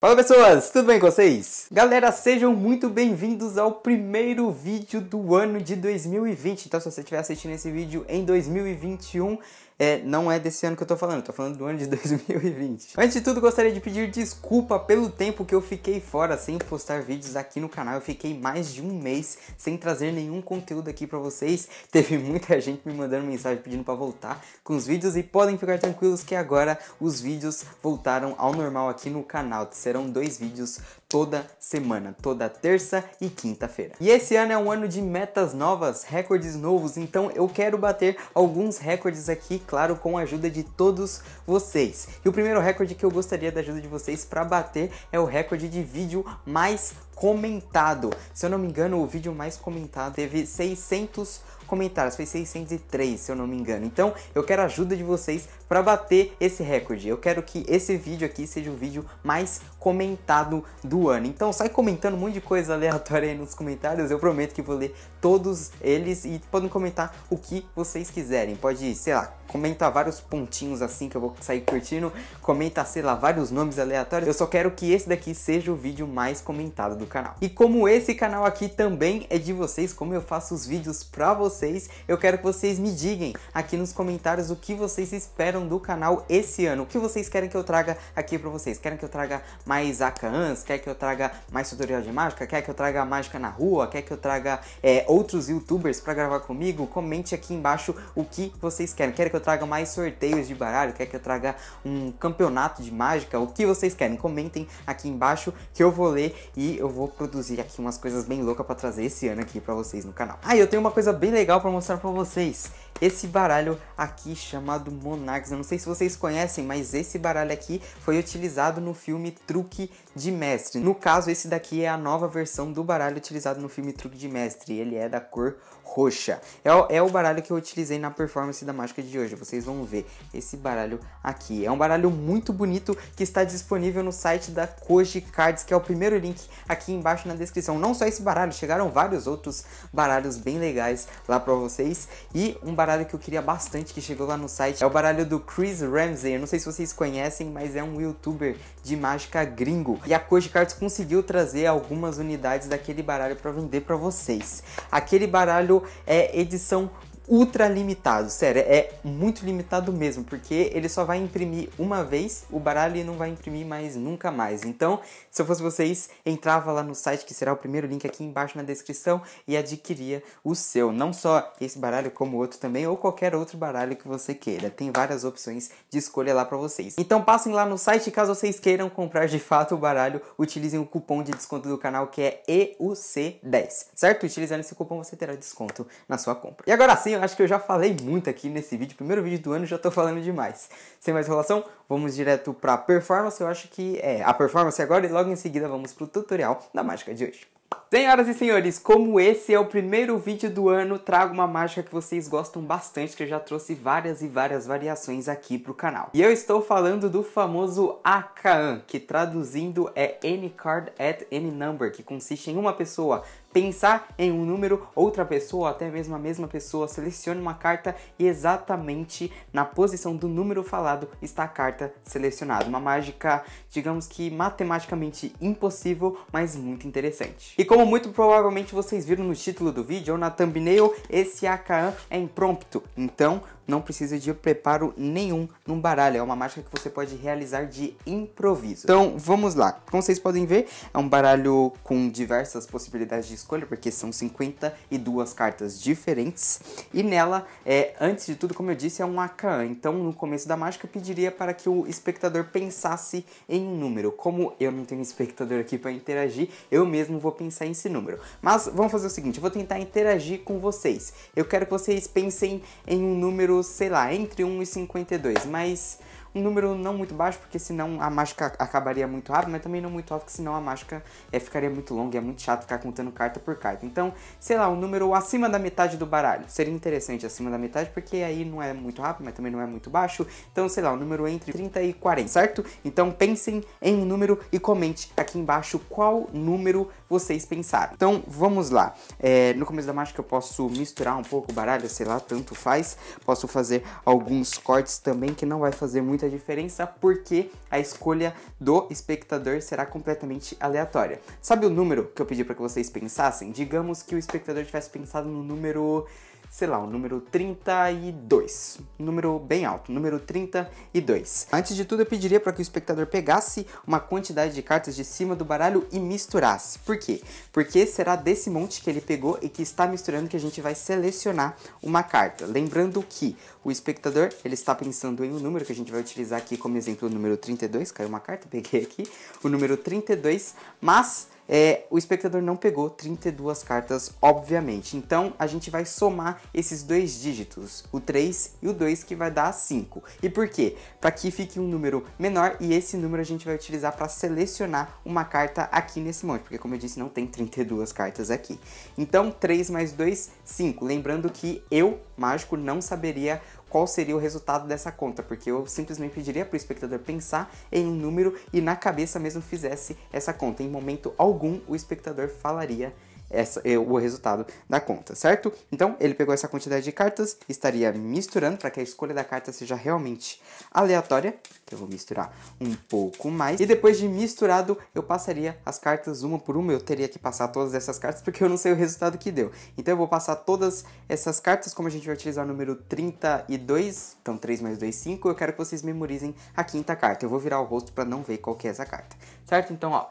Fala pessoas, tudo bem com vocês? Galera, sejam muito bem-vindos ao primeiro vídeo do ano de 2020. Então, se você estiver assistindo esse vídeo em 2021, é, não é desse ano que eu tô falando, tô falando do ano de 2020. Antes de tudo, gostaria de pedir desculpa pelo tempo que eu fiquei fora sem postar vídeos aqui no canal. Eu fiquei mais de um mês sem trazer nenhum conteúdo aqui pra vocês. Teve muita gente me mandando mensagem pedindo pra voltar com os vídeos e podem ficar tranquilos que agora os vídeos voltaram ao normal aqui no canal. Serão dois vídeos toda semana, toda terça e quinta-feira. E esse ano é um ano de metas novas, recordes novos, então eu quero bater alguns recordes aqui, claro, com a ajuda de todos vocês. E o primeiro recorde que eu gostaria da ajuda de vocês para bater é o recorde de vídeo mais comentado. Se eu não me engano, o vídeo mais comentado teve 600 comentários, foi 603, se eu não me engano. Então, eu quero a ajuda de vocês para bater esse recorde. Eu quero que esse vídeo aqui seja o vídeo mais comentado do ano. Então, sai comentando um monte de coisa aleatória aí nos comentários. Eu prometo que vou ler todos eles e podem comentar o que vocês quiserem. Pode, sei lá, comenta vários pontinhos assim que eu vou sair curtindo, comenta, sei lá, vários nomes aleatórios. Eu só quero que esse daqui seja o vídeo mais comentado do canal. E como esse canal aqui também é de vocês, como eu faço os vídeos pra vocês, eu quero que vocês me digam aqui nos comentários o que vocês esperam do canal esse ano, o que vocês querem que eu traga aqui pra vocês. Querem que eu traga mais Akans? Quer que eu traga mais tutorial de mágica? Quer que eu traga mágica na rua? Quer que eu traga é, outros youtubers pra gravar comigo? Comente aqui embaixo o que vocês querem. Querem que eu eu traga mais sorteios de baralho? Quer que eu traga um campeonato de mágica? O que vocês querem? Comentem aqui embaixo que eu vou ler e eu vou produzir aqui umas coisas bem loucas para trazer esse ano aqui para vocês no canal. Ah, eu tenho uma coisa bem legal para mostrar para vocês. Esse baralho aqui chamado Monarchs, eu não sei se vocês conhecem, mas esse baralho aqui foi utilizado no filme Truque de Mestre. No caso, esse daqui é a nova versão do baralho utilizado no filme Truque de Mestre. Ele é da cor roxa. É o, é o baralho que eu utilizei na performance da mágica de hoje, vocês vão ver esse baralho aqui. É um baralho muito bonito que está disponível no site da Koji Cards, que é o primeiro link aqui embaixo na descrição. Não só esse baralho, chegaram vários outros baralhos bem legais lá para vocês. E um baralho que eu queria bastante que chegou lá no site é o baralho do Chris Ramsey. Eu não sei se vocês conhecem, mas é um youtuber de mágica gringo. E a Koji Cards conseguiu trazer algumas unidades daquele baralho para vender para vocês. Aquele baralho é edição ultra limitado, sério, é muito limitado mesmo, porque ele só vai imprimir uma vez o baralho e não vai imprimir mais nunca mais. Então, se eu fosse vocês, entrava lá no site que será o primeiro link aqui embaixo na descrição e adquiria o seu, não só esse baralho como outro também ou qualquer outro baralho que você queira. Tem várias opções de escolha lá para vocês. Então, passem lá no site caso vocês queiram comprar de fato o baralho, utilizem o cupom de desconto do canal que é EUC10, certo? Utilizando esse cupom você terá desconto na sua compra. E agora sim, acho que eu já falei muito aqui nesse vídeo, primeiro vídeo do ano, já tô falando demais. Sem mais enrolação, vamos direto pra performance, eu acho que é a performance agora e logo em seguida vamos pro tutorial da mágica de hoje. Senhoras e senhores, como esse é o primeiro vídeo do ano, trago uma mágica que vocês gostam bastante, que eu já trouxe várias e várias variações aqui pro canal. E eu estou falando do famoso Akan, que traduzindo é Any Card at Any Number, que consiste em uma pessoa pensar em um número, outra pessoa, até mesmo a mesma pessoa, selecione uma carta e exatamente na posição do número falado está a carta selecionada. Uma mágica, digamos que matematicamente impossível, mas muito interessante. E como muito provavelmente vocês viram no título do vídeo é ou na thumbnail, esse Akaan é impromptu. Então, não precisa de preparo nenhum num baralho. É uma mágica que você pode realizar de improviso. Então, vamos lá. Como vocês podem ver, é um baralho com diversas possibilidades de escolha, porque são 52 cartas diferentes. E nela, é, antes de tudo, como eu disse, é um Akan. Então, no começo da mágica, eu pediria para que o espectador pensasse em um número. Como eu não tenho espectador aqui para interagir, eu mesmo vou pensar em esse número. Mas vamos fazer o seguinte, eu vou tentar interagir com vocês. Eu quero que vocês pensem em um número sei lá, entre 1 e 52, mas um número não muito baixo, porque senão a mágica acabaria muito rápido, mas também não muito alto, porque senão a mágica é, ficaria muito longa e é muito chato ficar contando carta por carta. Então, sei lá, um número acima da metade do baralho. Seria interessante acima da metade, porque aí não é muito rápido, mas também não é muito baixo. Então, sei lá, um número entre 30 e 40, certo? Então, pensem em um número e comente aqui embaixo qual número vocês pensaram. Então, vamos lá. É, no começo da mágica eu posso misturar um pouco o baralho, sei lá, tanto faz. Posso fazer alguns cortes também, que não vai fazer muito muita diferença porque a escolha do espectador será completamente aleatória. Sabe o número que eu pedi para que vocês pensassem? Digamos que o espectador tivesse pensado no número sei lá, o número 32. número bem alto, número 32. Antes de tudo, eu pediria para que o espectador pegasse uma quantidade de cartas de cima do baralho e misturasse. Por quê? Porque será desse monte que ele pegou e que está misturando que a gente vai selecionar uma carta. Lembrando que o espectador, ele está pensando em um número que a gente vai utilizar aqui como exemplo o número 32, caiu uma carta, peguei aqui, o número 32, mas é, o espectador não pegou 32 cartas, obviamente. Então a gente vai somar esses dois dígitos, o 3 e o 2, que vai dar 5. E por quê? Para que fique um número menor e esse número a gente vai utilizar para selecionar uma carta aqui nesse monte, porque como eu disse, não tem 32 cartas aqui. Então 3 mais 2, 5. Lembrando que eu, mágico, não saberia qual seria o resultado dessa conta, porque eu simplesmente pediria para o espectador pensar em um número e na cabeça mesmo fizesse essa conta. Em momento algum o espectador falaria essa, é, o resultado da conta, certo? Então, ele pegou essa quantidade de cartas, estaria misturando para que a escolha da carta seja realmente aleatória, eu vou misturar um pouco mais. E depois de misturado, eu passaria as cartas uma por uma, eu teria que passar todas essas cartas porque eu não sei o resultado que deu. Então, eu vou passar todas essas cartas, como a gente vai utilizar o número 32, então 3 mais 2, 5, eu quero que vocês memorizem a quinta carta. Eu vou virar o rosto para não ver qual é essa carta, certo? Então, ó,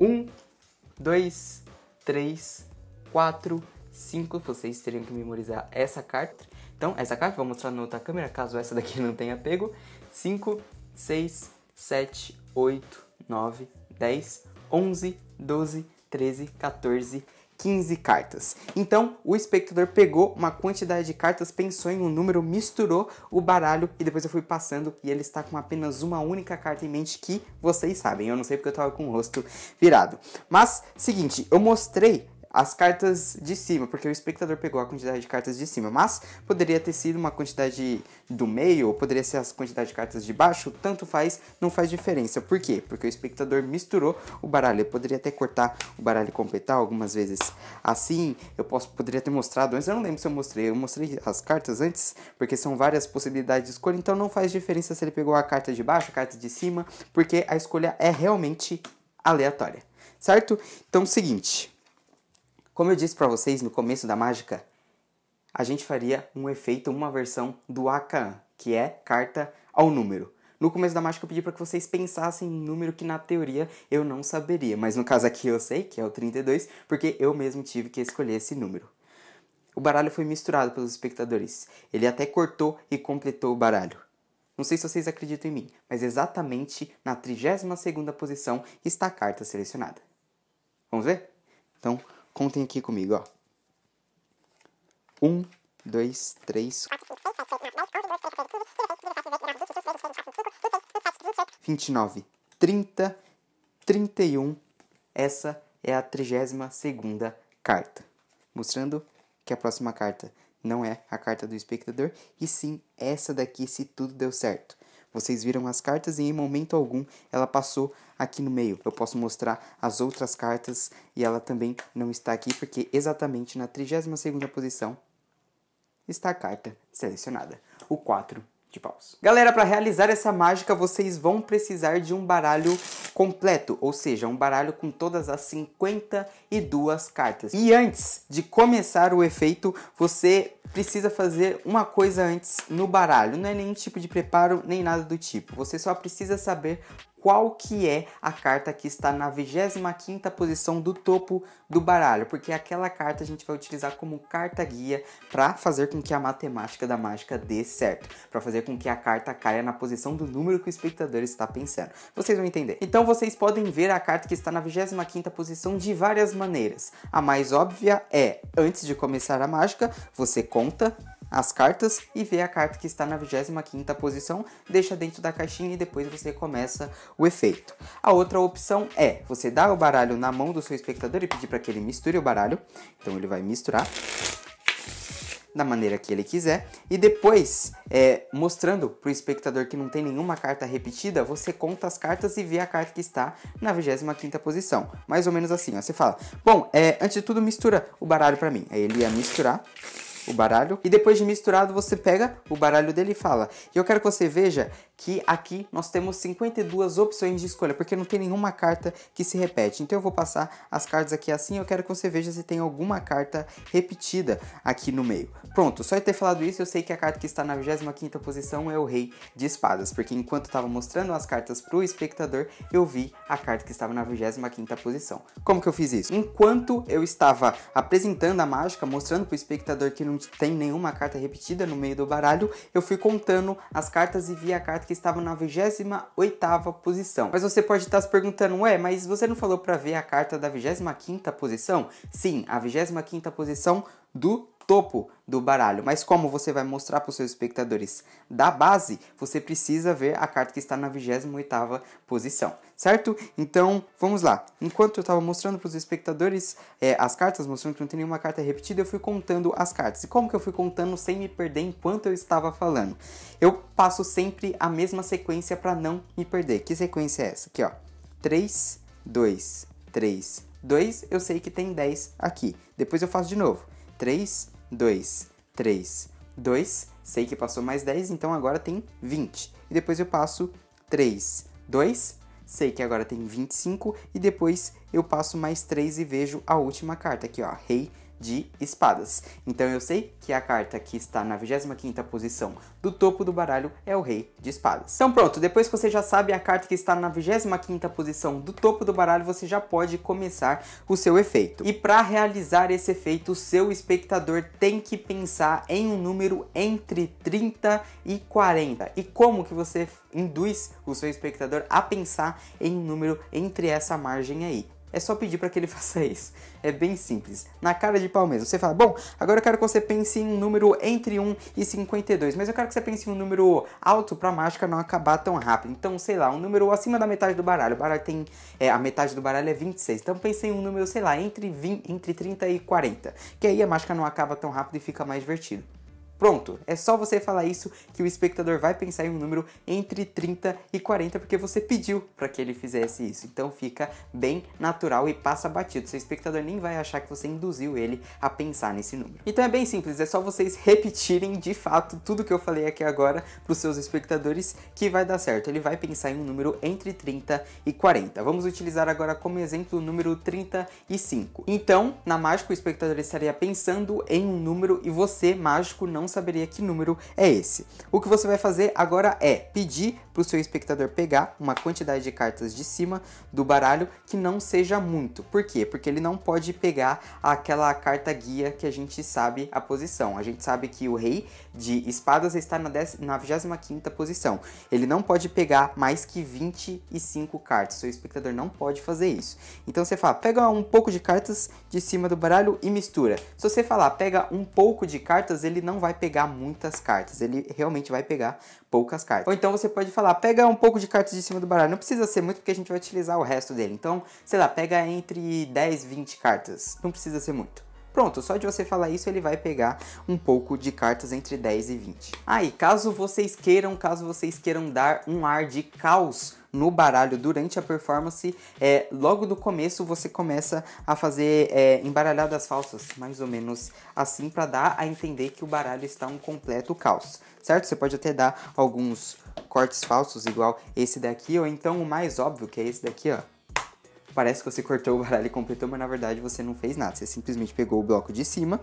1, 2, 3, 4, 5. Vocês teriam que memorizar essa carta. Então, essa carta, vou mostrar na outra câmera, caso essa daqui não tenha pego. 5, 6, 7, 8, 9, 10, 11, 12, 13, 14, 15 cartas. Então, o espectador pegou uma quantidade de cartas, pensou em um número, misturou o baralho e depois eu fui passando e ele está com apenas uma única carta em mente que vocês sabem. Eu não sei porque eu estava com o rosto virado. Mas, seguinte, eu mostrei as cartas de cima, porque o espectador pegou a quantidade de cartas de cima, mas poderia ter sido uma quantidade do meio, ou poderia ser a quantidade de cartas de baixo, tanto faz, não faz diferença. Por quê? Porque o espectador misturou o baralho. Eu poderia até cortar o baralho e completar algumas vezes assim. Eu posso, poderia ter mostrado antes, eu não lembro se eu mostrei, eu mostrei as cartas antes, porque são várias possibilidades de escolha, então não faz diferença se ele pegou a carta de baixo, a carta de cima, porque a escolha é realmente aleatória. Certo? Então, seguinte, como eu disse para vocês no começo da mágica, a gente faria um efeito, uma versão do Akan, que é carta ao número. No começo da mágica eu pedi para que vocês pensassem em um número que na teoria eu não saberia, mas no caso aqui eu sei, que é o 32, porque eu mesmo tive que escolher esse número. O baralho foi misturado pelos espectadores. Ele até cortou e completou o baralho. Não sei se vocês acreditam em mim, mas exatamente na 32ª posição está a carta selecionada. Vamos ver? Então, Contem aqui comigo, ó. Um, dois, três. Vinte e nove, trinta, trinta e um. Essa é a trigésima segunda carta, mostrando que a próxima carta não é a carta do espectador, e sim essa daqui se tudo deu certo. Vocês viram as cartas e em momento algum ela passou aqui no meio. Eu posso mostrar as outras cartas e ela também não está aqui porque exatamente na 32ª posição está a carta selecionada, o 4 de paus. Galera, para realizar essa mágica, vocês vão precisar de um baralho completo, ou seja, um baralho com todas as 52 cartas. E antes de começar o efeito, você precisa fazer uma coisa antes no baralho. Não é nenhum tipo de preparo, nem nada do tipo. Você só precisa saber qual que é a carta que está na 25ª posição do topo do baralho, porque aquela carta a gente vai utilizar como carta guia para fazer com que a matemática da mágica dê certo, para fazer com que a carta caia na posição do número que o espectador está pensando. Vocês vão entender. Então vocês podem ver a carta que está na 25ª posição de várias maneiras. A mais óbvia é, antes de começar a mágica, você conta as cartas e vê a carta que está na 25ª posição, deixa dentro da caixinha e depois você começa o efeito. A outra opção é você dar o baralho na mão do seu espectador e pedir para que ele misture o baralho. Então ele vai misturar da maneira que ele quiser e depois é, mostrando para o espectador que não tem nenhuma carta repetida, você conta as cartas e vê a carta que está na 25ª posição. Mais ou menos assim, ó, você fala, bom, é, antes de tudo mistura o baralho para mim. Aí ele ia misturar o baralho. E depois de misturado, você pega o baralho dele e fala: Eu quero que você veja que aqui nós temos 52 opções de escolha, porque não tem nenhuma carta que se repete. Então eu vou passar as cartas aqui assim, eu quero que você veja se tem alguma carta repetida aqui no meio. Pronto, só de ter falado isso, eu sei que a carta que está na 25ª posição é o Rei de Espadas, porque enquanto estava mostrando as cartas para o espectador, eu vi a carta que estava na 25ª posição. Como que eu fiz isso? Enquanto eu estava apresentando a mágica, mostrando para o espectador que não tem nenhuma carta repetida no meio do baralho, eu fui contando as cartas e vi a carta que que estavam na 28ª posição. Mas você pode estar se perguntando, ué, mas você não falou para ver a carta da 25ª posição? Sim, a 25ª posição do topo do baralho. Mas como você vai mostrar para os seus espectadores da base, você precisa ver a carta que está na 28ª posição, certo? Então, vamos lá. Enquanto eu estava mostrando para os espectadores é, as cartas, mostrando que não tem nenhuma carta repetida, eu fui contando as cartas. E como que eu fui contando sem me perder enquanto eu estava falando? Eu passo sempre a mesma sequência para não me perder. Que sequência é essa? Aqui, ó. 3, 2, 3, 2. Eu sei que tem 10 aqui. Depois eu faço de novo. 3, 2, 3, 2. Sei que passou mais 10, então agora tem 20. E depois eu passo 3, 2. Sei que agora tem 25. E depois eu passo mais 3 e vejo a última carta aqui, ó. Rei de espadas. Então eu sei que a carta que está na 25ª posição do topo do baralho é o rei de espadas. Então pronto, depois que você já sabe a carta que está na 25ª posição do topo do baralho, você já pode começar o seu efeito. E para realizar esse efeito, o seu espectador tem que pensar em um número entre 30 e 40. E como que você induz o seu espectador a pensar em um número entre essa margem aí? É só pedir para que ele faça isso. É bem simples. Na cara de pau mesmo. Você fala, bom, agora eu quero que você pense em um número entre 1 e 52, mas eu quero que você pense em um número alto para a mágica não acabar tão rápido. Então, sei lá, um número acima da metade do baralho. O baralho tem. É, a metade do baralho é 26. Então pense em um número, sei lá, entre, 20, entre 30 e 40. Que aí a mágica não acaba tão rápido e fica mais divertido. Pronto, é só você falar isso que o espectador vai pensar em um número entre 30 e 40 porque você pediu para que ele fizesse isso. Então fica bem natural e passa batido. Seu espectador nem vai achar que você induziu ele a pensar nesse número. Então é bem simples, é só vocês repetirem de fato tudo que eu falei aqui agora para os seus espectadores que vai dar certo. Ele vai pensar em um número entre 30 e 40. Vamos utilizar agora como exemplo o número 35. Então, na mágica o espectador estaria pensando em um número e você, mágico, não saberia que número é esse. O que você vai fazer agora é pedir para o seu espectador pegar uma quantidade de cartas de cima do baralho que não seja muito. Por quê? Porque ele não pode pegar aquela carta guia que a gente sabe a posição. A gente sabe que o rei de espadas está na, na 25 posição. Ele não pode pegar mais que 25 cartas. Seu espectador não pode fazer isso. Então você fala, pega um pouco de cartas de cima do baralho e mistura. Se você falar, pega um pouco de cartas, ele não vai vai pegar muitas cartas, ele realmente vai pegar poucas cartas. Ou então você pode falar, pega um pouco de cartas de cima do baralho, não precisa ser muito porque a gente vai utilizar o resto dele. Então, sei lá, pega entre 10 e 20 cartas, não precisa ser muito. Pronto, só de você falar isso ele vai pegar um pouco de cartas entre 10 e 20. Aí, ah, caso vocês queiram, caso vocês queiram dar um ar de caos no baralho durante a performance, é, logo do começo você começa a fazer é, embaralhadas falsas, mais ou menos assim, para dar a entender que o baralho está um completo caos, certo? Você pode até dar alguns cortes falsos, igual esse daqui, ou então o mais óbvio, que é esse daqui, ó. Parece que você cortou o baralho e completou, mas na verdade você não fez nada. Você simplesmente pegou o bloco de cima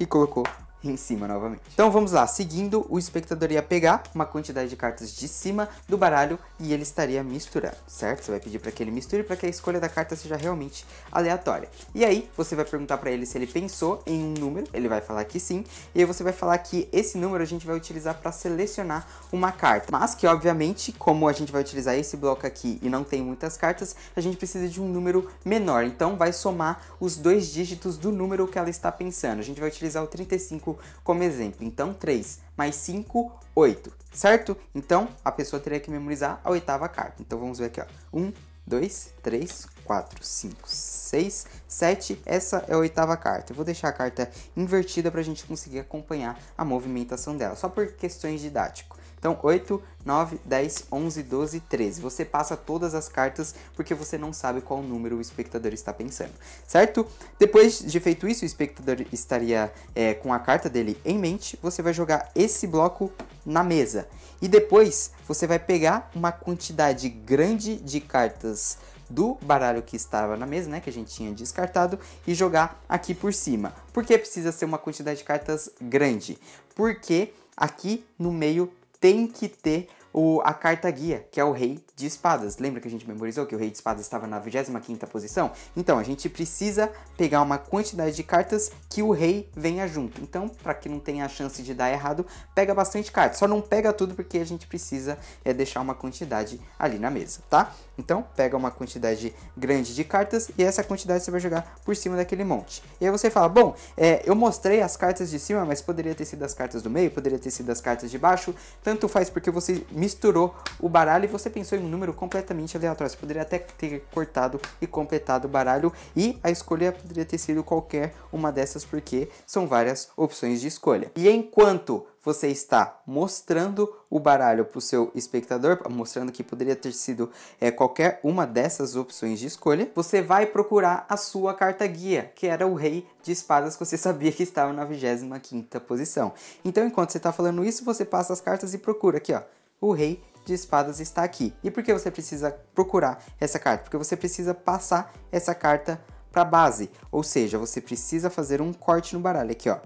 e colocou em cima novamente. Então vamos lá, seguindo, o espectador ia pegar uma quantidade de cartas de cima do baralho e ele estaria misturando, certo? Você vai pedir para que ele misture para que a escolha da carta seja realmente aleatória. E aí você vai perguntar para ele se ele pensou em um número, ele vai falar que sim, e aí você vai falar que esse número a gente vai utilizar para selecionar uma carta. Mas que obviamente, como a gente vai utilizar esse bloco aqui e não tem muitas cartas, a gente precisa de um número menor. Então vai somar os dois dígitos do número que ela está pensando. A gente vai utilizar o 35 como exemplo. Então, 3 mais 5, 8, certo? Então, a pessoa teria que memorizar a oitava carta. Então, vamos ver aqui, 1, 2, 3, 4, 5, 6, 7. Essa é a oitava carta. Eu vou deixar a carta invertida para a gente conseguir acompanhar a movimentação dela, só por questões didáticas. Então, 8, 9, 10, 11, 12, 13. Você passa todas as cartas porque você não sabe qual número o espectador está pensando, certo? Depois de feito isso, o espectador estaria é, com a carta dele em mente. Você vai jogar esse bloco na mesa. E depois você vai pegar uma quantidade grande de cartas do baralho que estava na mesa, né, que a gente tinha descartado, e jogar aqui por cima. Por que precisa ser uma quantidade de cartas grande? Porque aqui no meio tem que ter o, a carta guia, que é o rei de espadas. Lembra que a gente memorizou que o rei de espadas estava na 25ª posição? Então, a gente precisa pegar uma quantidade de cartas que o rei venha junto. Então, para que não tenha a chance de dar errado, pega bastante cartas. Só não pega tudo porque a gente precisa é, deixar uma quantidade ali na mesa, tá? Então, pega uma quantidade grande de cartas e essa quantidade você vai jogar por cima daquele monte. E aí você fala, bom, é, eu mostrei as cartas de cima, mas poderia ter sido as cartas do meio, poderia ter sido as cartas de baixo. Tanto faz porque você me misturou o baralho e você pensou em um número completamente aleatório. Você poderia até ter cortado e completado o baralho e a escolha poderia ter sido qualquer uma dessas porque são várias opções de escolha. E enquanto você está mostrando o baralho para o seu espectador, mostrando que poderia ter sido é, qualquer uma dessas opções de escolha, você vai procurar a sua carta guia, que era o rei de espadas que você sabia que estava na 25 posição. Então, enquanto você está falando isso, você passa as cartas e procura aqui, ó o rei de espadas está aqui. E por que você precisa procurar essa carta? Porque você precisa passar essa carta para base, ou seja, você precisa fazer um corte no baralho aqui, ó.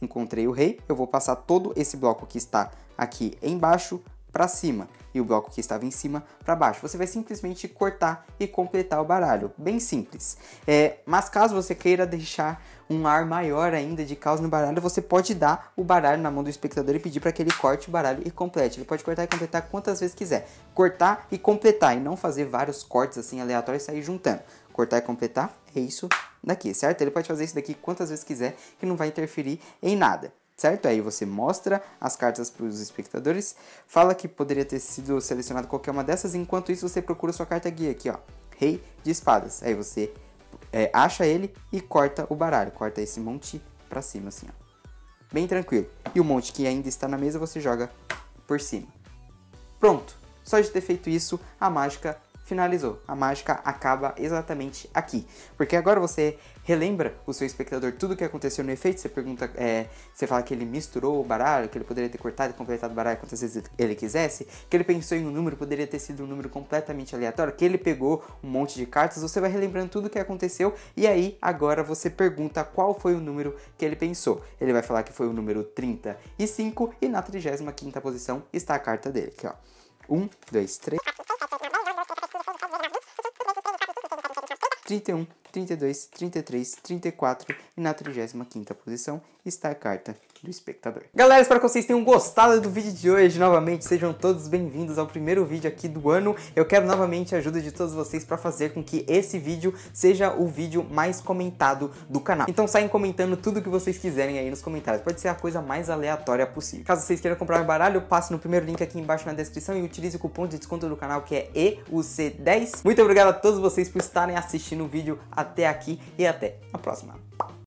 Encontrei o rei, eu vou passar todo esse bloco que está aqui embaixo para cima e o bloco que estava em cima para baixo. Você vai simplesmente cortar e completar o baralho, bem simples. É, mas caso você queira deixar um ar maior ainda de caos no baralho, você pode dar o baralho na mão do espectador e pedir para que ele corte o baralho e complete. Ele pode cortar e completar quantas vezes quiser. Cortar e completar e não fazer vários cortes assim aleatórios e sair juntando. Cortar e completar é isso daqui, certo? Ele pode fazer isso daqui quantas vezes quiser que não vai interferir em nada certo? Aí você mostra as cartas para os espectadores, fala que poderia ter sido selecionado qualquer uma dessas, enquanto isso você procura sua carta guia aqui, ó, Rei de Espadas. Aí você é, acha ele e corta o baralho, corta esse monte para cima assim, ó. Bem tranquilo. E o monte que ainda está na mesa você joga por cima. Pronto! Só de ter feito isso, a mágica finalizou. A mágica acaba exatamente aqui. Porque agora você relembra o seu espectador tudo o que aconteceu no efeito. Você pergunta, é, você fala que ele misturou o baralho, que ele poderia ter cortado e completado o baralho quantas vezes ele quisesse, que ele pensou em um número, poderia ter sido um número completamente aleatório, que ele pegou um monte de cartas. Você vai relembrando tudo o que aconteceu e aí agora você pergunta qual foi o número que ele pensou. Ele vai falar que foi o número 35 e na 35 quinta posição está a carta dele, aqui ó. 1, 2, 3. 31, 32, 33, 34 e na 35ª posição está a carta do espectador. Galera, espero que vocês tenham gostado do vídeo de hoje. Novamente, sejam todos bem-vindos ao primeiro vídeo aqui do ano. Eu quero novamente a ajuda de todos vocês para fazer com que esse vídeo seja o vídeo mais comentado do canal. Então saem comentando tudo que vocês quiserem aí nos comentários. Pode ser a coisa mais aleatória possível. Caso vocês queiram comprar um baralho, passe no primeiro link aqui embaixo na descrição e utilize o cupom de desconto do canal que é EUC10. Muito obrigado a todos vocês por estarem assistindo o vídeo até aqui e até a próxima.